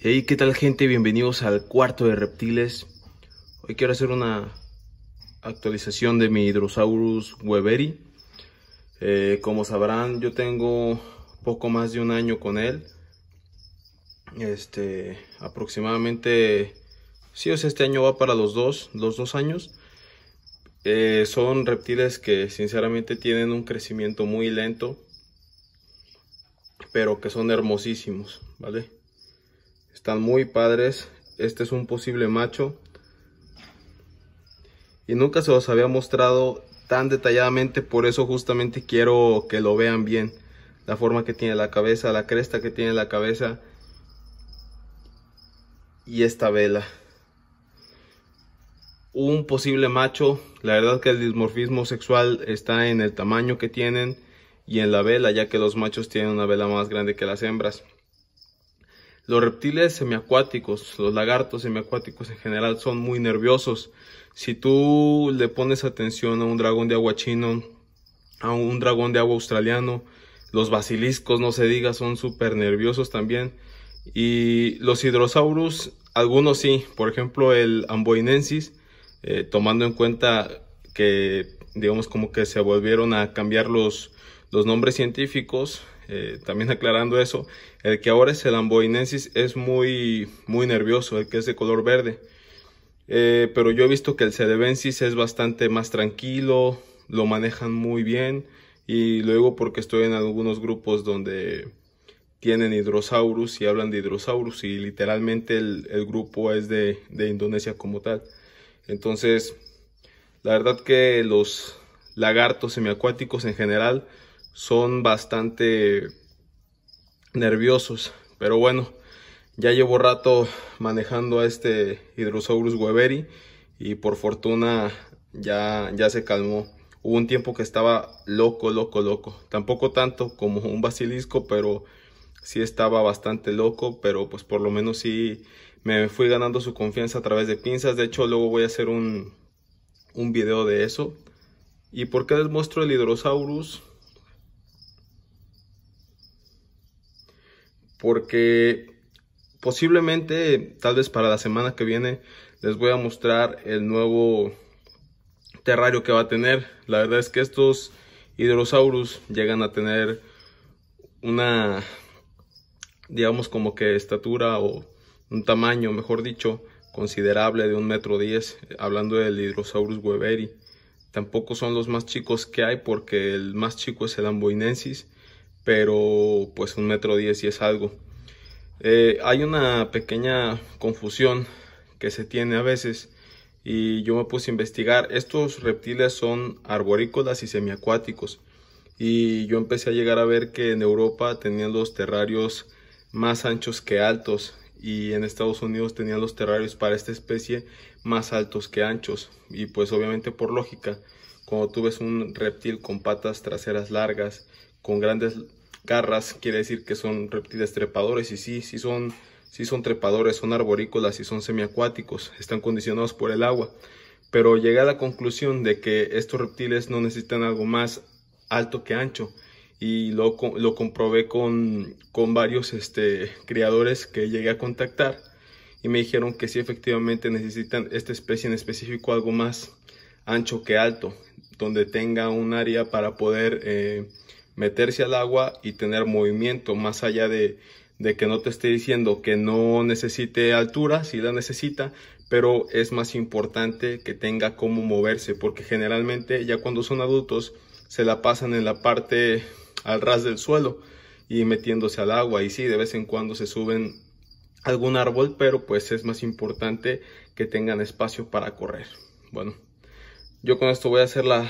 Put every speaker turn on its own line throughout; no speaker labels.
Hey, ¿qué tal gente? Bienvenidos al cuarto de reptiles. Hoy quiero hacer una actualización de mi Hydrosaurus weberi. Eh, como sabrán, yo tengo poco más de un año con él. Este, aproximadamente, si o este año va para los dos, los dos años. Eh, son reptiles que sinceramente tienen un crecimiento muy lento, pero que son hermosísimos, ¿vale? muy padres. Este es un posible macho. Y nunca se los había mostrado tan detalladamente. Por eso justamente quiero que lo vean bien. La forma que tiene la cabeza, la cresta que tiene la cabeza. Y esta vela. Un posible macho. La verdad que el dimorfismo sexual está en el tamaño que tienen y en la vela, ya que los machos tienen una vela más grande que las hembras. Los reptiles semiacuáticos, los lagartos semiacuáticos en general son muy nerviosos. Si tú le pones atención a un dragón de agua chino, a un dragón de agua australiano, los basiliscos, no se diga, son súper nerviosos también. Y los hidrosaurus, algunos sí, por ejemplo el amboinensis, eh, tomando en cuenta que digamos como que se volvieron a cambiar los, los nombres científicos, eh, también aclarando eso, el que ahora es el amboinensis es muy, muy nervioso, el que es de color verde. Eh, pero yo he visto que el cerebensis es bastante más tranquilo, lo manejan muy bien y luego porque estoy en algunos grupos donde tienen hidrosaurus y hablan de hidrosaurus y literalmente el, el grupo es de, de, Indonesia como tal. Entonces, la verdad que los lagartos semiacuáticos en general son bastante nerviosos. Pero bueno, ya llevo rato manejando a este Hidrosaurus weberi y por fortuna ya, ya se calmó. Hubo un tiempo que estaba loco, loco, loco. Tampoco tanto como un basilisco, pero sí estaba bastante loco. Pero pues por lo menos sí me fui ganando su confianza a través de pinzas. De hecho, luego voy a hacer un, un video de eso. ¿Y por qué les muestro el Hidrosaurus. porque posiblemente, tal vez para la semana que viene, les voy a mostrar el nuevo terrario que va a tener. La verdad es que estos hidrosaurus llegan a tener una, digamos como que estatura o un tamaño, mejor dicho, considerable de un metro diez, hablando del Hidrosaurus weberi. Tampoco son los más chicos que hay porque el más chico es el amboinensis pero pues un metro diez y es algo. Eh, hay una pequeña confusión que se tiene a veces y yo me puse a investigar. Estos reptiles son arborícolas y semiacuáticos y yo empecé a llegar a ver que en Europa tenían los terrarios más anchos que altos y en Estados Unidos tenían los terrarios para esta especie más altos que anchos y pues obviamente por lógica cuando tú ves un reptil con patas traseras largas con grandes carras, quiere decir que son reptiles trepadores y sí, sí son, sí son trepadores, son arborícolas y son semiacuáticos, están condicionados por el agua. Pero llegué a la conclusión de que estos reptiles no necesitan algo más alto que ancho y lo, lo comprobé con, con varios este, criadores que llegué a contactar y me dijeron que sí efectivamente necesitan esta especie en específico algo más ancho que alto, donde tenga un área para poder eh, meterse al agua y tener movimiento más allá de, de que no te esté diciendo que no necesite altura, si la necesita, pero es más importante que tenga cómo moverse, porque generalmente ya cuando son adultos se la pasan en la parte al ras del suelo y metiéndose al agua y sí, de vez en cuando se suben algún árbol, pero pues es más importante que tengan espacio para correr. Bueno, yo con esto voy a hacer la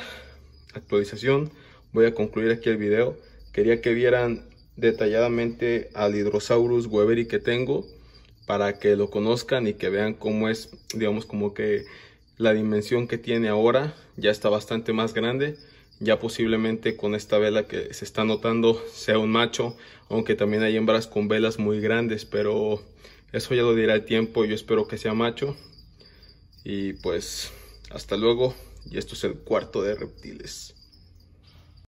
actualización voy a concluir aquí el video. Quería que vieran detalladamente al Hidrosaurus weberi que tengo para que lo conozcan y que vean cómo es, digamos, como que la dimensión que tiene ahora ya está bastante más grande. Ya posiblemente con esta vela que se está notando sea un macho, aunque también hay hembras con velas muy grandes, pero eso ya lo dirá el tiempo. Yo espero que sea macho. Y pues hasta luego. Y esto es el cuarto de reptiles.